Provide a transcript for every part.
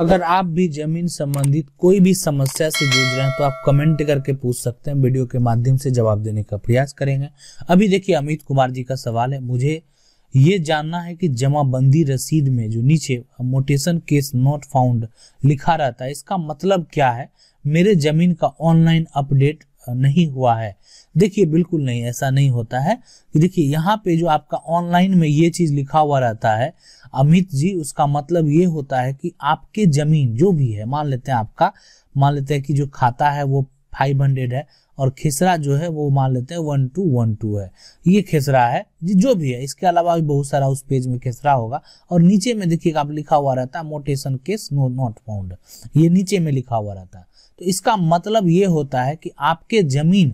अगर आप भी जमीन संबंधित कोई भी समस्या से जूझ रहे हैं तो आप कमेंट करके पूछ सकते हैं वीडियो के माध्यम से जवाब देने का प्रयास करेंगे अभी देखिए अमित कुमार जी का सवाल है मुझे ये जानना है कि जमाबंदी रसीद में जो नीचे मोटेशन केस नॉट फाउंड लिखा रहता है इसका मतलब क्या है मेरे जमीन का ऑनलाइन अपडेट नहीं हुआ है देखिए बिल्कुल नहीं ऐसा नहीं होता है देखिए यहाँ पे जो आपका ऑनलाइन में ये चीज़ लिखा हुआ रहता है अमित जी उसका मतलब ये होता है कि आपके ज़मीन जो भी है मान लेते हैं आपका मान लेते हैं कि जो खाता है वो फाइव हंड्रेड है और खेसरा जो है वो मान लेते हैं वन टू वन टू है ये खेसरा है जी जो भी है इसके अलावा भी बहुत सारा उस पेज में खेसरा होगा और नीचे में देखिए आप लिखा हुआ रहता है mutation case no not found ये नीचे में लिखा हुआ रहता है तो इसका मतलब ये होता है कि आपके ज़मीन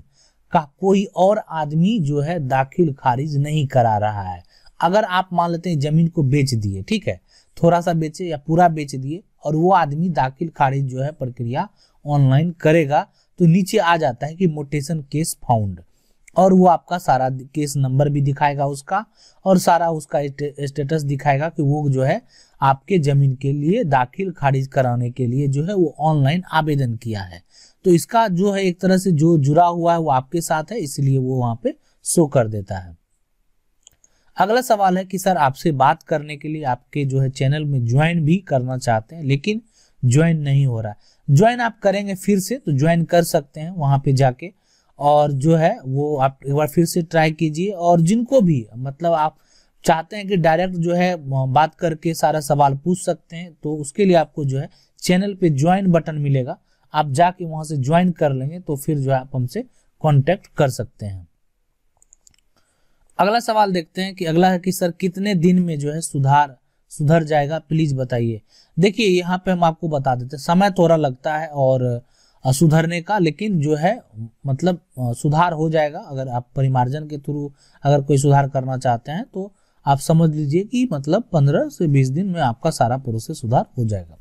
का कोई और आदमी जो है दाखिल खारिज नहीं करा रहा है अगर आप मान लेते हैं ज़मीन को बेच दिए ठीक है थोड़ा सा बेचे या पूरा बेच दिए और वो आदमी दाखिल खारिज जो है प्रक्रिया ऑनलाइन करेगा तो नीचे आ जाता है कि मोटेशन केस फाउंड और वो आपका सारा केस नंबर भी दिखाएगा उसका और सारा उसका स्टेटस दिखाएगा कि वो जो है आपके ज़मीन के लिए दाखिल खारिज कराने के लिए जो है वो ऑनलाइन आवेदन किया है तो इसका जो है एक तरह से जो जुड़ा हुआ है वो आपके साथ है इसलिए वो वहां पे शो कर देता है अगला सवाल है कि सर आपसे बात करने के लिए आपके जो है चैनल में ज्वाइन भी करना चाहते हैं लेकिन ज्वाइन नहीं हो रहा ज्वाइन आप करेंगे फिर से तो ज्वाइन कर सकते हैं वहां पे जाके और जो है वो आप एक बार फिर से ट्राई कीजिए और जिनको भी मतलब आप चाहते हैं कि डायरेक्ट जो है बात करके सारा सवाल पूछ सकते हैं तो उसके लिए आपको जो है चैनल पे ज्वाइन बटन मिलेगा आप जाके वहां से ज्वाइन कर लेंगे तो फिर जो है आप हमसे कॉन्टेक्ट कर सकते हैं अगला सवाल देखते हैं कि अगला है कि सर कितने दिन में जो है सुधार सुधर जाएगा प्लीज बताइए देखिए यहाँ पे हम आपको बता देते समय थोड़ा लगता है और सुधरने का लेकिन जो है मतलब सुधार हो जाएगा अगर आप परिमार्जन के थ्रू अगर कोई सुधार करना चाहते हैं तो आप समझ लीजिए कि मतलब पंद्रह से बीस दिन में आपका सारा प्रोसेस सुधार हो जाएगा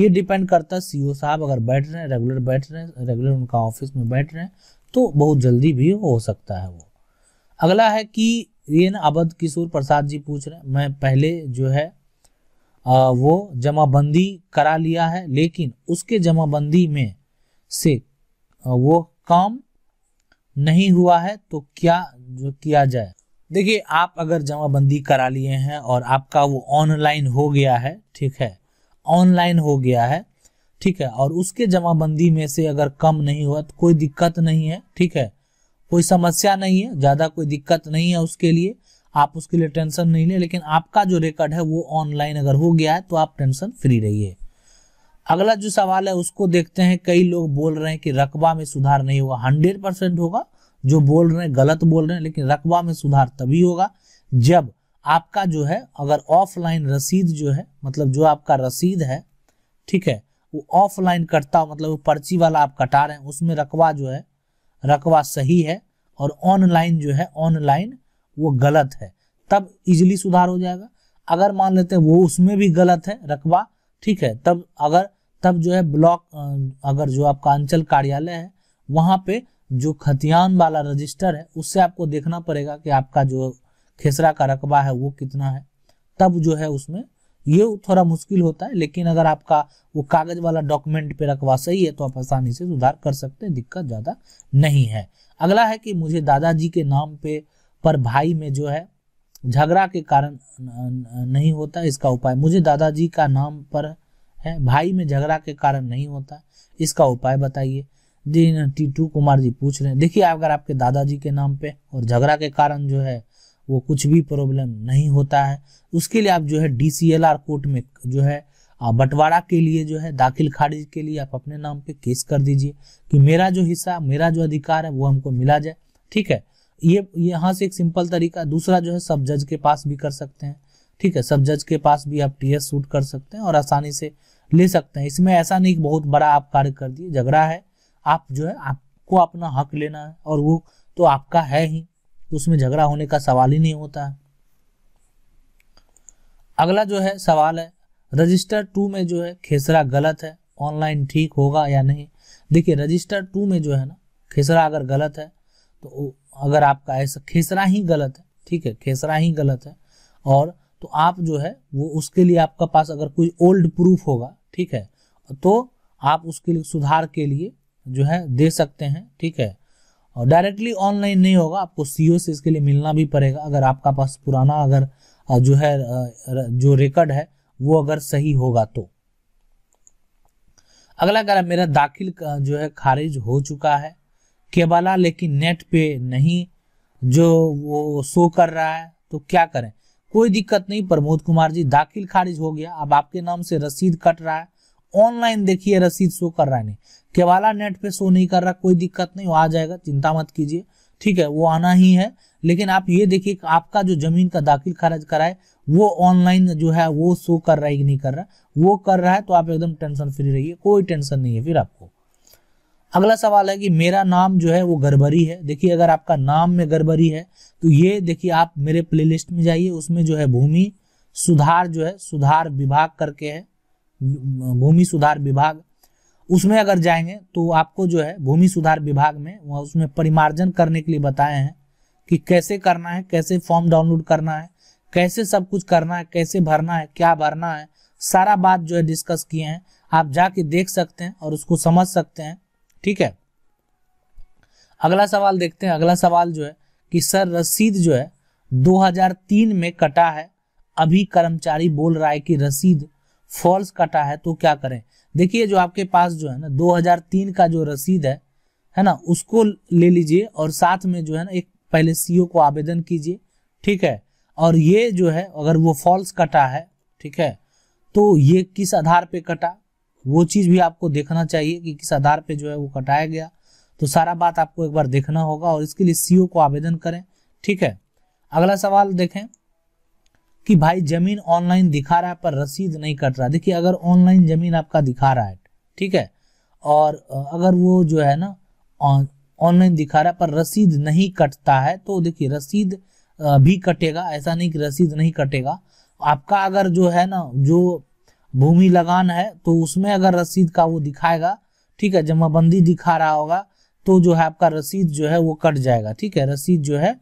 ये डिपेंड करता है सीईओ e साहब अगर बैठ रहे हैं रेगुलर बैठ रहे हैं रेगुलर उनका ऑफिस में बैठ रहे हैं तो बहुत जल्दी भी हो सकता है वो अगला है कि ये ना अवध किशोर प्रसाद जी पूछ रहे हैं मैं पहले जो है आ, वो जमाबंदी करा लिया है लेकिन उसके जमाबंदी में से वो काम नहीं हुआ है तो क्या जो किया जाए देखिए आप अगर जमाबंदी करा लिए हैं और आपका वो ऑनलाइन हो गया है ठीक है ऑनलाइन हो गया है ठीक है और उसके जमाबंदी में से अगर कम नहीं हुआ तो कोई दिक्कत नहीं है ठीक है कोई समस्या नहीं है ज़्यादा कोई दिक्कत नहीं है उसके लिए आप उसके लिए टेंशन नहीं ले, लेकिन आपका जो रिकॉर्ड है वो ऑनलाइन अगर हो गया है तो आप टेंशन फ्री रहिए अगला जो सवाल है उसको देखते हैं कई लोग बोल रहे हैं कि रकबा में सुधार नहीं होगा हंड्रेड परसेंट होगा जो बोल रहे हैं गलत बोल रहे हैं लेकिन रकबा में सुधार तभी होगा जब आपका जो है अगर ऑफलाइन रसीद जो है मतलब जो आपका रसीद है ठीक है वो ऑफलाइन कटता मतलब वो पर्ची वाला आप कटा रहे हैं उसमें रकबा जो है रकबा सही है और ऑनलाइन जो है ऑनलाइन वो गलत है तब इजिली सुधार हो जाएगा अगर मान लेते हैं वो उसमें भी गलत है रकबा ठीक है तब अगर तब जो है ब्लॉक अगर जो आपका अंचल कार्यालय है वहां पे जो खतियान वाला रजिस्टर है उससे आपको देखना पड़ेगा कि आपका जो खेसरा का रकबा है वो कितना है तब जो है उसमें ये थोड़ा मुश्किल होता है लेकिन अगर आपका वो कागज वाला डॉक्यूमेंट पे रकबा सही है तो आप आसानी से सुधार कर सकते हैं दिक्कत ज़्यादा नहीं है अगला है कि मुझे दादाजी के नाम पे पर भाई में जो है झगड़ा के कारण नहीं होता इसका उपाय मुझे दादाजी का नाम पर है भाई में झगड़ा के कारण नहीं होता इसका उपाय बताइए जी टीटू कुमार जी पूछ रहे हैं देखिए अगर आपके दादाजी के नाम पे और झगड़ा के कारण जो है वो कुछ भी प्रॉब्लम नहीं होता है उसके लिए आप जो है डी कोर्ट में जो है बंटवारा के लिए जो है दाखिल खारिज के लिए आप अपने नाम पे केस कर दीजिए कि मेरा जो हिस्सा मेरा जो अधिकार है वो हमको मिला जाए ठीक है ये यहाँ से एक सिंपल तरीका दूसरा जो है सब जज के पास भी कर सकते हैं ठीक है सब जज के पास भी आप टीएस सूट कर सकते हैं और आसानी से ले सकते हैं इसमें ऐसा नहीं कि बहुत बड़ा आप कार्य कर दिए झगड़ा है आप जो है आपको अपना हक लेना है और वो तो आपका है ही तो उसमें झगड़ा होने का सवाल ही नहीं होता है अगला जो है सवाल है रजिस्टर टू में जो है खेसरा गलत है ऑनलाइन ठीक होगा या नहीं देखिए रजिस्टर टू में जो है ना खेसरा अगर गलत है तो अगर आपका ऐसा खेसरा ही गलत है ठीक है खेसरा ही गलत है और तो आप जो है वो उसके लिए आपका पास अगर कोई ओल्ड प्रूफ होगा ठीक है तो आप उसके लिए सुधार के लिए जो है दे सकते हैं ठीक है और डायरेक्टली ऑनलाइन नहीं होगा आपको सीईओ से इसके लिए मिलना भी पड़ेगा अगर आपका पास पुराना अगर जो है जो रिकॉर्ड है वो अगर सही होगा तो अगला कह मेरा दाखिल जो है खारिज हो चुका है केबला लेकिन नेट पे नहीं जो वो शो कर रहा है तो क्या करें कोई दिक्कत नहीं प्रमोद कुमार जी दाखिल खारिज हो गया अब आपके नाम से रसीद कट रहा है ऑनलाइन देखिए रसीद शो कर रहा है नहीं केवाला नेट पे शो नहीं कर रहा कोई दिक्कत नहीं वो आ जाएगा चिंता मत कीजिए ठीक है वो आना ही है लेकिन आप ये देखिए आपका जो जमीन का दाखिल खारिज कराए वो ऑनलाइन जो है वो शो कर रहा है कि नहीं कर रहा वो कर रहा है तो आप एकदम टेंशन फ्री रहिए कोई टेंशन नहीं है फिर आपको अगला सवाल है कि मेरा नाम जो है वो गड़बड़ी है देखिए अगर आपका नाम में गड़बड़ी है तो ये देखिए आप मेरे प्लेलिस्ट में जाइए उसमें जो है भूमि सुधार जो है सुधार विभाग करके है भूमि सुधार विभाग उसमें अगर जाएंगे तो आपको जो है भूमि सुधार विभाग में वह उसमें परिमार्जन करने के लिए बताए हैं कि कैसे करना है कैसे फॉर्म डाउनलोड करना है कैसे सब कुछ करना है कैसे भरना है क्या भरना है सारा बात जो है डिस्कस किए हैं आप जाके देख सकते हैं और उसको समझ सकते हैं ठीक है अगला सवाल देखते हैं अगला सवाल जो है कि सर रसीद जो है 2003 में कटा है अभी कर्मचारी बोल रहा है कि रसीद फॉल्स कटा है तो क्या करें देखिए जो आपके पास जो है ना 2003 का जो रसीद है है ना उसको ले लीजिए और साथ में जो है ना एक पहले सीओ को आवेदन कीजिए ठीक है और ये जो है अगर वो फॉल्स कटा है ठीक है तो ये किस आधार पे कटा वो चीज़ भी आपको देखना चाहिए कि किस आधार पे जो है वो कटाया गया तो सारा बात आपको एक बार देखना होगा और इसके लिए सीओ को आवेदन करें ठीक है अगला सवाल देखें कि भाई जमीन ऑनलाइन दिखा रहा है पर रसीद नहीं कट रहा देखिए अगर ऑनलाइन जमीन आपका दिखा रहा है ठीक है और अगर वो जो है ना ऑनलाइन दिखा रहा है पर रसीद नहीं कटता है तो देखिए रसीद भी कटेगा ऐसा नहीं कि रसीद नहीं कटेगा आपका अगर जो है ना जो भूमि लगान है तो उसमें अगर रसीद का वो दिखाएगा ठीक है जमाबंदी दिखा रहा होगा तो जो है आपका रसीद जो है वो कट जाएगा ठीक है रसीद जो है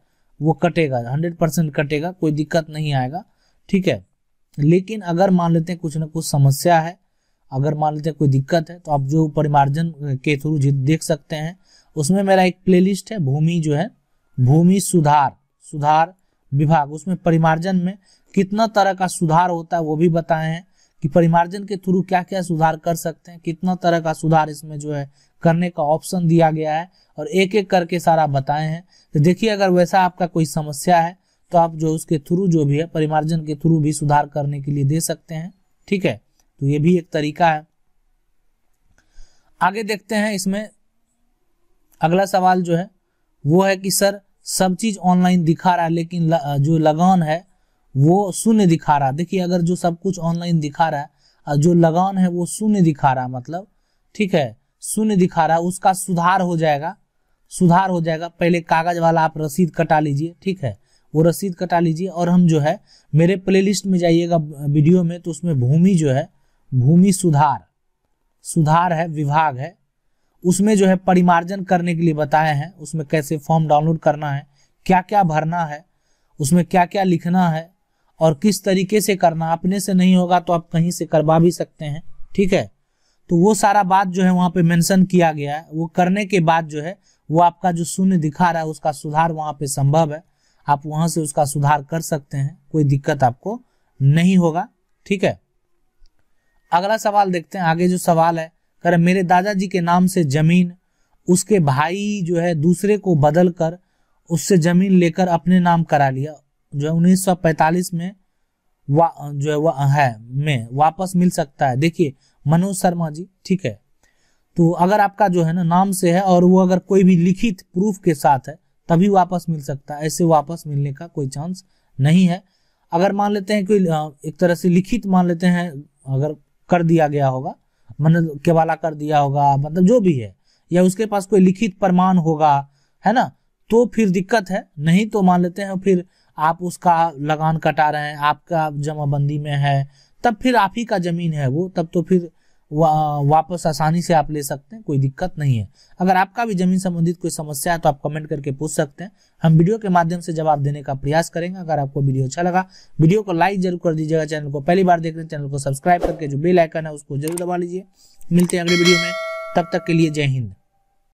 वो कटेगा हंड्रेड परसेंट कटेगा कोई दिक्कत नहीं आएगा ठीक है लेकिन अगर मान लेते हैं कुछ ना कुछ समस्या है अगर मान लेते हैं कोई दिक्कत है तो आप जो परिमार्जन के थ्रू देख सकते हैं उसमें मेरा एक प्लेलिस्ट है भूमि जो है भूमि सुधार सुधार विभाग उसमें परिमार्जन में कितना तरह का सुधार होता है वो भी बताए हैं कि परिमार्जन के थ्रू क्या क्या सुधार कर सकते हैं कितना तरह का सुधार इसमें जो है करने का ऑप्शन दिया गया है और एक एक करके सारा बताए हैं तो देखिए अगर वैसा आपका कोई समस्या है तो आप जो उसके थ्रू जो भी है परिमार्जन के थ्रू भी सुधार करने के लिए दे सकते हैं ठीक है तो ये भी एक तरीका है आगे देखते हैं इसमें अगला सवाल जो है वो है कि सर सब चीज ऑनलाइन दिखा रहा है लेकिन ल, जो लगान है वो शून्य दिखा रहा है देखिए अगर जो सब कुछ ऑनलाइन दिखा रहा है और जो लगान है वो शून्य दिखा रहा है मतलब ठीक है शून्य दिखा रहा है उसका सुधार हो जाएगा सुधार हो जाएगा पहले कागज वाला आप रसीद कटा लीजिए ठीक है वो रसीद कटा लीजिए और हम जो है मेरे प्लेलिस्ट में जाइएगा वीडियो में तो उसमें भूमि जो है भूमि सुधार सुधार है विभाग है उसमें जो है परिमार्जन करने के लिए बताए हैं उसमें कैसे फॉर्म डाउनलोड करना है क्या क्या भरना है उसमें क्या क्या लिखना है और किस तरीके से करना अपने से नहीं होगा तो आप कहीं से करवा भी सकते हैं ठीक है तो वो सारा बात जो है वहां पे मेंशन किया गया है वो करने के बाद जो है वो आपका जो शून्य दिखा रहा है उसका सुधार वहां पे संभव है आप वहां से उसका सुधार कर सकते हैं कोई दिक्कत आपको नहीं होगा ठीक है अगला सवाल देखते हैं आगे जो सवाल है कर मेरे दादाजी के नाम से जमीन उसके भाई जो है दूसरे को बदल कर उससे जमीन लेकर अपने नाम करा लिया जो है उन्नीस में वा जो है वह है में वापस मिल सकता है देखिए मनोज शर्मा जी ठीक है तो अगर आपका जो है ना नाम से है और वो अगर कोई भी लिखित प्रूफ के साथ है तभी वापस मिल सकता है ऐसे वापस मिलने का कोई चांस नहीं है अगर मान लेते हैं कोई एक तरह से लिखित मान लेते हैं अगर कर दिया गया होगा मतलब केवाला कर दिया होगा मतलब जो भी है या उसके पास कोई लिखित प्रमाण होगा है ना तो फिर दिक्कत है नहीं तो मान लेते हैं फिर आप उसका लगान कटा रहे हैं आपका जमाबंदी में है तब फिर आप ही का ज़मीन है वो तब तो फिर वा, वापस आसानी से आप ले सकते हैं कोई दिक्कत नहीं है अगर आपका भी जमीन संबंधित कोई समस्या है तो आप कमेंट करके पूछ सकते हैं हम वीडियो के माध्यम से जवाब देने का प्रयास करेंगे अगर आपको वीडियो अच्छा लगा वीडियो को लाइक जरूर कर दीजिएगा चैनल को पहली बार देख रहे हैं चैनल को सब्सक्राइब करके जो बेलाइकन है उसको जरूर दबा लीजिए मिलते हैं अगले वीडियो में तब तक के लिए जय हिंद